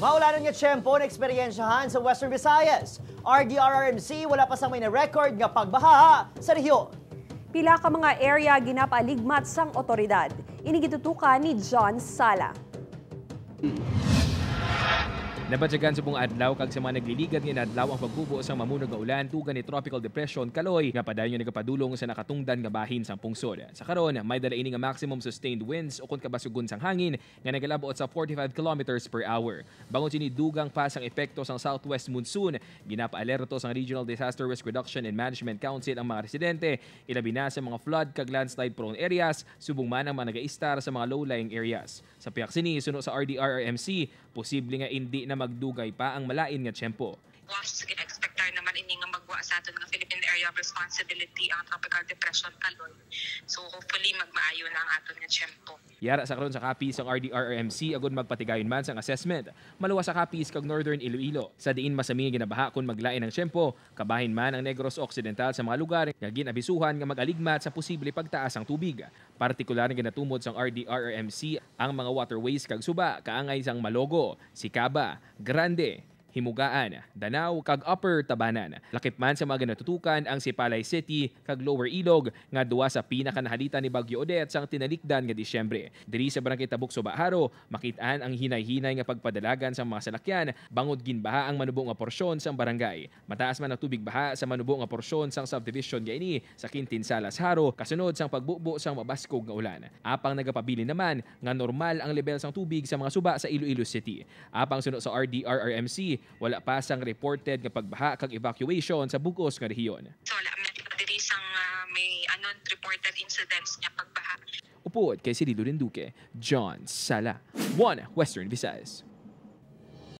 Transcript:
Maulanan nga tiyempo na eksperyensyahan sa Western Visayas. RDRRMC wala pa sang may na-record nga pagbaha sa rehiyon. Pila ka mga area ginapaligmat sang otoridad. Inigitutukan ni John Sala. Hmm. Nabatsagan sa buong adlaw kag sa mga nagliligad nga adlaw ang pagbubo sa mamunog nga ulan tugan ni tropical depression kaloy nga padayon nga nagapadulong sa nakatungdan nga bahin sa pungsod. Sa karon may dala ini nga maximum sustained winds o kon kabasugon sang hangin nga nagalabot sa 45 kilometers per hour. Bangod sini dugang pa sang epekto sang southwest monsoon, ginapaalerto sang Regional Disaster Risk Reduction and Management Council ang mga residente ilabi na sa mga flood kag landslide prone areas subong man ang mga nagaistar sa mga low-lying areas. Sa piyak sini suno sa RDRRMC posible nga indi na magdugay pa ang malain nga tiyempo. Was in expectar naman ini nga sa aton ng Philippine Area of Responsibility ang Tropical Depression Talon. So hopefully magmaayo na ang aton nga tiyempo. Yara sa karon sa kapis ang RDRRMC agud magpatigayon man sang assessment. Maluwas sa kapis kag Northern Iloilo. Sa diin masami nga ginabaha kun maglain ang tiyempo, kabahin man ang Negros Occidental sa mga lugar nga ginabisuhan nga magaligmat sa posible pagtaas ang tubig. Partikular nga ginatumod sang RDRRMC ang mga waterways kag suba kaangay sang Malogo, Sikaba, Grande, Himugaan, Danao, kag Upper Tabanan. Lakip man sa mga natutukan ang Sipalay City kag Lower Ilog nga duwa sa pinakanahalita ni Bagyo Odette sang tinalikdan nga Disyembre. Diri sa Barangay Tabok Subaharo, makitaan ang hinay-hinay nga pagpadalagan sa mga salakyan bangod ginbaha ang manubo nga porsyon sang barangay. Mataas man ang tubig baha sa manubo nga porsyon sang subdivision gaini sa Quintinsalas Haro kasunod sang pagbubo sang mabaskog nga ulan. Apang nagapabili naman nga normal ang level sang tubig sa mga suba sa Iloilo City. Apang sunod sa RDRRMC, wala pa sang reported nga pagbaha kag evacuation sa bugos nga rehiyon. So, wala man diri sang uh, may anon reported incidents nga pagbaha. Upod kay si Cirilo Duque, John Sala, 1 Western Visayas.